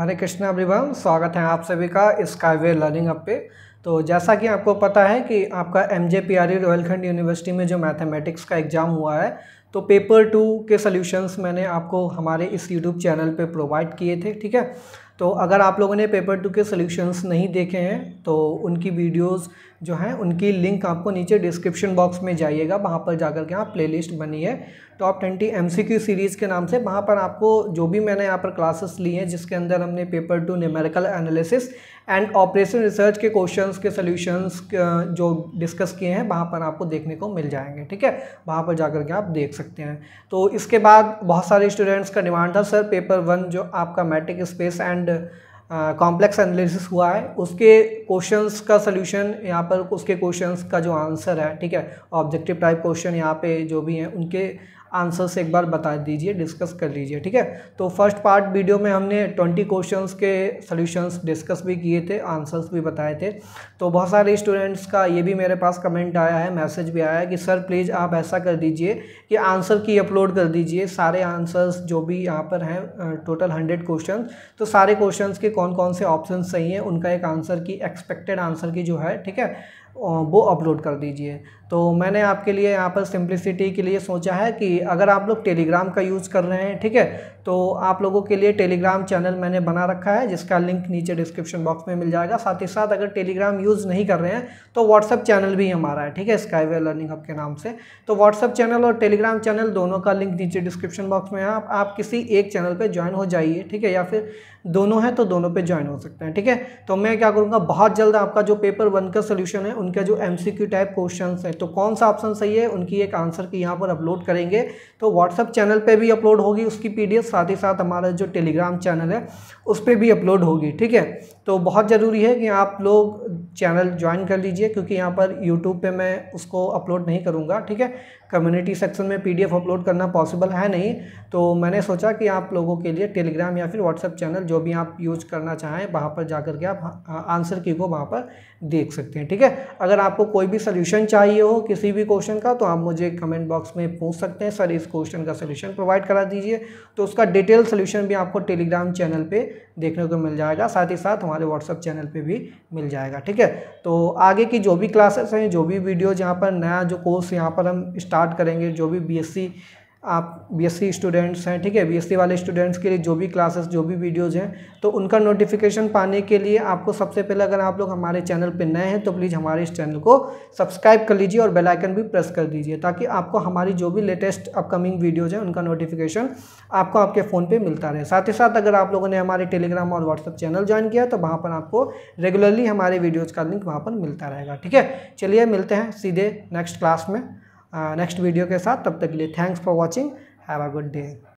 हरे कृष्णा अभिभान स्वागत है आप सभी का स्काईवे लर्निंग अप पे तो जैसा कि आपको पता है कि आपका M J P R E university में जो मैथमेटिक्स का एग्ज़ाम हुआ है तो पेपर टू के सॉल्यूशंस मैंने आपको हमारे इस यूट्यूब चैनल पे प्रोवाइड किए थे ठीक है तो अगर आप लोगों ने पेपर टू के सॉल्यूशंस नहीं देखे हैं तो उनकी वीडियोस जो हैं उनकी लिंक आपको नीचे डिस्क्रिप्शन बॉक्स में जाइएगा वहाँ पर जाकर के यहाँ प्लेलिस्ट बनी है टॉप ट्वेंटी एम सीरीज़ के नाम से वहाँ पर आपको जो भी मैंने यहाँ पर क्लासेस ली हैं जिसके अंदर हमने paper two numerical analysis and operation research के क्वेश्चन के सोल्यूशंस जो डिस्कस किए हैं वहाँ पर आपको देखने को मिल जाएंगे ठीक है वहाँ पर जाकर के आप देख सकते हैं तो इसके बाद बहुत सारे स्टूडेंट्स का डिमांड था सर पेपर वन जो आपका metric space and and complex analysis हुआ है उसके क्वेश्चंस का सोल्यूशन यहाँ पर उसके क्वेश्चंस का जो आंसर है ठीक है ऑब्जेक्टिव टाइप क्वेश्चन यहाँ पे जो भी हैं उनके आंसर्स एक बार बता दीजिए डिस्कस कर लीजिए ठीक है तो फर्स्ट पार्ट वीडियो में हमने ट्वेंटी क्वेश्चंस के सॉल्यूशंस डिस्कस भी किए थे आंसर्स भी बताए थे तो बहुत सारे स्टूडेंट्स का ये भी मेरे पास कमेंट आया है मैसेज भी आया है कि सर प्लीज़ आप ऐसा कर दीजिए कि आंसर की अपलोड कर दीजिए सारे आंसर्स जो भी यहाँ पर हैं टोटल हंड्रेड क्वेश्चन तो सारे क्वेश्चन के कौन कौन से ऑप्शन सही हैं उनका एक आंसर की एक्सपेक्टेड आंसर की जो है ठीक है वो अपलोड कर दीजिए तो मैंने आपके लिए यहाँ पर सिंप्लिसिटी के लिए सोचा है कि अगर आप लोग टेलीग्राम का यूज़ कर रहे हैं ठीक है तो आप लोगों के लिए टेलीग्राम चैनल मैंने बना रखा है जिसका लिंक नीचे डिस्क्रिप्शन बॉक्स में मिल जाएगा साथ ही साथ अगर टेलीग्राम यूज़ नहीं कर रहे हैं तो व्हाट्सअप चैनल भी हमारा है ठीक है स्काई लर्निंग हब के नाम से तो व्हाट्सअप चैनल और टेलीग्राम चैनल दोनों का लिंक नीचे डिस्क्रिप्शन बॉक्स में है आप, आप किसी एक चैनल पर ज्वाइन हो जाइए ठीक है या फिर दोनों हैं तो दोनों पर ज्वाइन हो सकते हैं ठीक है तो मैं क्या करूँगा बहुत जल्द आपका जो पेपर वन का सोल्यूशन है उनका जो एम टाइप क्वेश्चन हैं तो कौन सा ऑप्शन सही है उनकी एक आंसर की यहाँ पर अपलोड करेंगे तो व्हाट्सअप चैनल पर भी अपलोड होगी उसकी पी साथ ही साथ हमारा जो टेलीग्राम चैनल है उस पर भी अपलोड होगी ठीक है तो बहुत ज़रूरी है कि आप लोग चैनल ज्वाइन कर लीजिए क्योंकि यहाँ पर यूट्यूब पर मैं उसको अपलोड नहीं करूँगा ठीक है कम्युनिटी सेक्शन में पी अपलोड करना पॉसिबल है नहीं तो मैंने सोचा कि आप लोगों के लिए टेलीग्राम या फिर व्हाट्सअप चैनल जो भी आप यूज करना चाहें वहाँ पर जाकर के आप आंसर हाँ, की को वहाँ पर देख सकते हैं ठीक है अगर आपको कोई भी सोल्यूशन चाहिए हो किसी भी क्वेश्चन का तो आप मुझे कमेंट बॉक्स में पूछ सकते हैं सर इस क्वेश्चन का सोल्यूशन प्रोवाइड करा दीजिए तो उसका डिटेल सोल्यूशन भी आपको टेलीग्राम चैनल पर देखने को मिल जाएगा साथ ही साथ हमारे व्हाट्सअप चैनल पर भी मिल जाएगा ठीक है तो आगे की जो भी क्लासेस हैं जो भी वीडियोज़ यहाँ पर नया जो कोर्स यहाँ पर हम स्टार्ट करेंगे जो भी बी आप बीएससी स्टूडेंट्स हैं ठीक है बीएससी वाले स्टूडेंट्स के लिए जो भी क्लासेस जो भी वीडियोज़ हैं तो उनका नोटिफिकेशन पाने के लिए आपको सबसे पहले अगर आप लोग हमारे चैनल पर नए हैं तो प्लीज़ हमारे इस चैनल को सब्सक्राइब कर लीजिए और बेलाइकन भी प्रेस कर दीजिए ताकि आपको हमारी जो भी लेटेस्ट अपकमिंग वीडियोज़ हैं उनका नोटिफिकेशन आपको आपके फ़ोन पर मिलता रहे साथ ही साथ अगर आप लोगों ने हमारे टेलीग्राम और व्हाट्सअप चैनल ज्वाइन किया तो वहाँ पर आपको रेगुलरली हमारे वीडियोज़ का लिंक वहाँ पर मिलता रहेगा ठीक है चलिए मिलते हैं सीधे नेक्स्ट क्लास में नेक्स्ट वीडियो के साथ तब तक के लिए thanks for watching have a good day